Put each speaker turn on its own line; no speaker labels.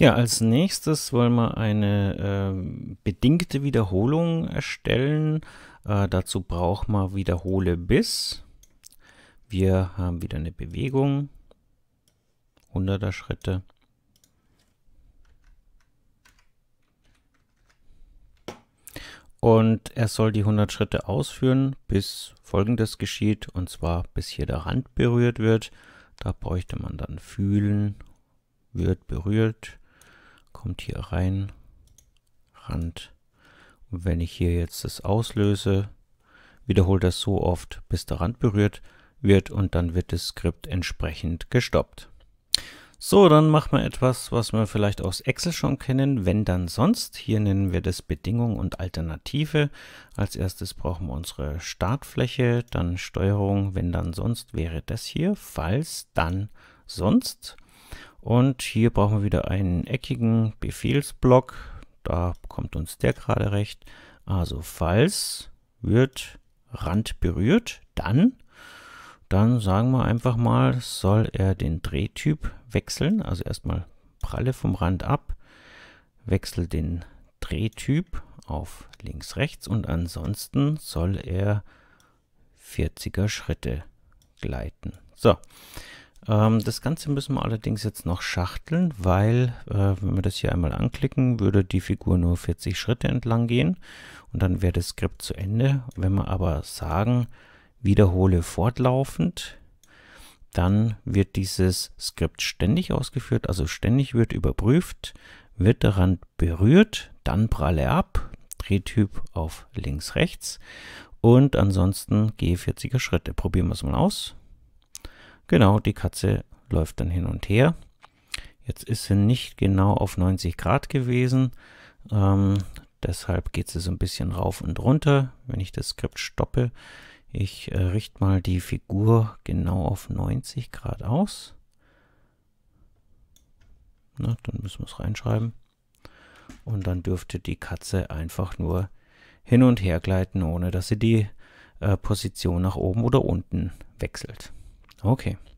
Ja, als nächstes wollen wir eine äh, bedingte Wiederholung erstellen. Äh, dazu braucht man wiederhole bis. Wir haben wieder eine Bewegung. 100er Schritte. Und er soll die 100 Schritte ausführen, bis folgendes geschieht, und zwar bis hier der Rand berührt wird. Da bräuchte man dann fühlen, wird berührt kommt hier rein, Rand. Und wenn ich hier jetzt das auslöse, wiederholt das so oft, bis der Rand berührt wird und dann wird das Skript entsprechend gestoppt. So, dann machen wir etwas, was wir vielleicht aus Excel schon kennen, wenn dann sonst. Hier nennen wir das Bedingung und Alternative. Als erstes brauchen wir unsere Startfläche, dann Steuerung, wenn dann sonst wäre das hier, falls dann sonst. Und hier brauchen wir wieder einen eckigen Befehlsblock. Da kommt uns der gerade recht. Also falls wird Rand berührt, dann, dann sagen wir einfach mal, soll er den Drehtyp wechseln. Also erstmal Pralle vom Rand ab, wechsel den Drehtyp auf links, rechts und ansonsten soll er 40er Schritte gleiten. So, ähm, das Ganze müssen wir allerdings jetzt noch schachteln, weil äh, wenn wir das hier einmal anklicken, würde die Figur nur 40 Schritte entlang gehen und dann wäre das Skript zu Ende. Wenn wir aber sagen, wiederhole fortlaufend, dann wird dieses Skript ständig ausgeführt, also ständig wird überprüft, wird der Rand berührt, dann pralle ab, Drehtyp auf links-rechts und ansonsten gehe 40 er Schritte. Probieren wir es mal aus. Genau, die Katze läuft dann hin und her. Jetzt ist sie nicht genau auf 90 Grad gewesen. Ähm, deshalb geht sie so ein bisschen rauf und runter, wenn ich das Skript stoppe. Ich äh, richte mal die Figur genau auf 90 Grad aus. Na, dann müssen wir es reinschreiben. Und dann dürfte die Katze einfach nur hin und her gleiten, ohne dass sie die äh, Position nach oben oder unten wechselt. Okay